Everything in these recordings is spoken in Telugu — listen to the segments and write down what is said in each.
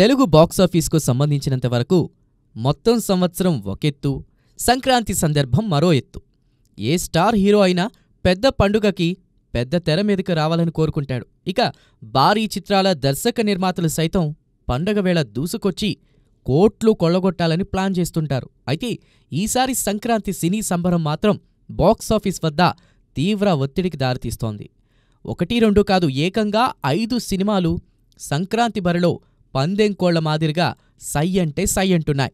తెలుగు బాక్సాఫీస్కు సంబంధించినంత వరకు మొత్తం సంవత్సరం ఒకెత్తు సంక్రాంతి సందర్భం మరో ఎత్తు ఏ స్టార్ హీరో అయినా పెద్ద పండుగకి పెద్ద తెర మీదకు రావాలని కోరుకుంటాడు ఇక భారీ చిత్రాల దర్శక నిర్మాతలు సైతం పండగ వేళ దూసుకొచ్చి కోట్లు కొల్లగొట్టాలని ప్లాన్ చేస్తుంటారు అయితే ఈసారి సంక్రాంతి సినీ సంబరం మాత్రం బాక్సాఫీస్ వద్ద తీవ్ర ఒత్తిడికి దారితీస్తోంది ఒకటి రెండు కాదు ఏకంగా ఐదు సినిమాలు సంక్రాంతి బరిలో పందెం కోళ్ల మాదిరిగా సై అంటే సై అంటున్నాయి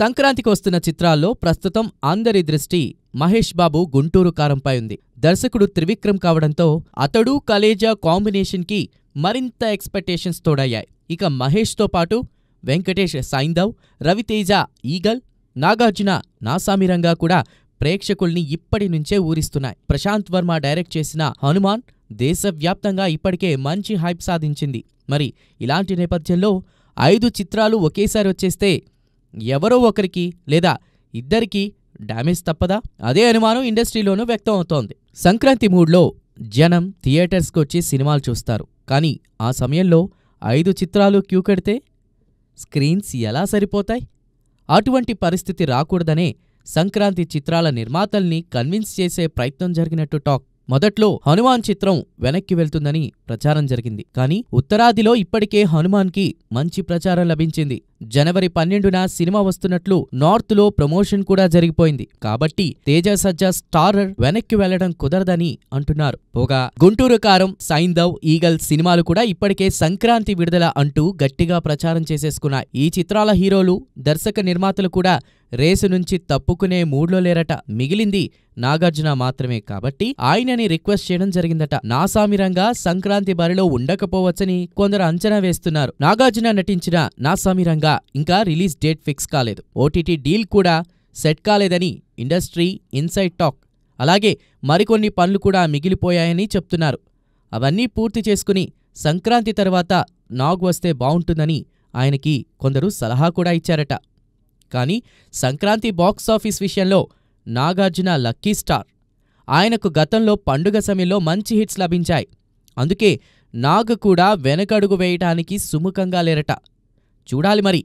సంక్రాంతికి వస్తున్న చిత్రాల్లో ప్రస్తుతం అందరి దృష్టి మహేష్ బాబు గుంటూరు కారంపై ఉంది దర్శకుడు త్రివిక్రమ్ కావడంతో అతడు కలేజా కాంబినేషన్కి మరింత ఎక్స్పెక్టేషన్స్ తోడయ్యాయి ఇక మహేష్తో పాటు వెంకటేష్ సైందవ్ రవితేజ ఈగల్ నాగార్జున నాసామిరంగా కూడా ప్రేక్షకుల్ని ఇప్పటి నుంచే ఊరిస్తున్నాయి ప్రశాంత్ వర్మ డైరెక్ట్ చేసిన హనుమాన్ దేశవ్యాప్తంగా ఇప్పటికే మంచి హైప్ సాధించింది మరి ఇలాంటి నేపథ్యంలో ఐదు చిత్రాలు ఒకేసారి వచ్చేస్తే ఎవరో ఒకరికి లేదా ఇద్దరికి డ్యామేజ్ తప్పదా అదే అనుమానం ఇండస్ట్రీలోనూ వ్యక్తం అవుతోంది సంక్రాంతి మూడ్లో జనం థియేటర్స్కి వచ్చి సినిమాలు చూస్తారు కానీ ఆ సమయంలో ఐదు చిత్రాలు క్యూ కడితే స్క్రీన్స్ ఎలా సరిపోతాయి అటువంటి పరిస్థితి రాకూడదనే సంక్రాంతి చిత్రాల నిర్మాతల్ని కన్విన్స్ చేసే ప్రయత్నం జరిగినట్టు టాక్ మొదట్లో హనుమాన్ చిత్రం వెనక్కి వెళ్తుందని ప్రచారం జరిగింది కానీ ఉత్తరాదిలో ఇప్పటికే హనుమాన్కి మంచి ప్రచారం లభించింది జనవరి పన్నెండున సినిమా వస్తున్నట్లు నార్త్ లో ప్రమోషన్ కూడా జరిగిపోయింది కాబట్టి తేజ సజ్జ స్టారర్ వెనక్కి వెళ్లడం కుదరదని అంటున్నారు పోగా గుంటూరు కారం సైందవ్ ఈగల్ సినిమాలు కూడా ఇప్పటికే సంక్రాంతి విడుదల అంటూ గట్టిగా ప్రచారం చేసేసుకున్నాయి ఈ చిత్రాల హీరోలు దర్శక నిర్మాతలు కూడా రేసు నుంచి తప్పుకునే మూడ్లో లేరట మిగిలింది నాగార్జున మాత్రమే కాబట్టి ఆయనని రిక్వెస్ట్ చేయడం జరిగిందట నాసామిరంగా సంక్రాంతి బరిలో ఉండకపోవచ్చని కొందరు అంచనా వేస్తున్నారు నాగార్జున నటించిన నాసామిరంగా కాగా ఇంకా రిలీజ్ డేట్ ఫిక్స్ కాలేదు ఓటీటీ డీల్ కూడా సెట్ కాలేదని ఇండస్ట్రీ ఇన్సైడ్ టాక్ అలాగే మరికొన్ని పనులు కూడా మిగిలిపోయాయని చెప్తున్నారు అవన్నీ పూర్తి చేసుకుని సంక్రాంతి తర్వాత నాగ్ వస్తే బావుంటుందని ఆయనకి కొందరు సలహా కూడా ఇచ్చారట కానీ సంక్రాంతి బాక్సాఫీస్ విషయంలో నాగార్జున లక్కీ స్టార్ ఆయనకు గతంలో పండుగ సమయంలో మంచి హిట్స్ లభించాయి అందుకే నాగ్ కూడా వెనకడుగు వేయటానికి సుముఖంగా లేరట చూడాలి మరి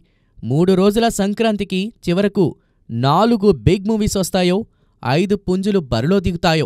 మూడు రోజుల సంక్రాంతికి చివరకు నాలుగు బిగ్ మూవీస్ వస్తాయో ఐదు పుంజులు బరిలో దిగుతాయో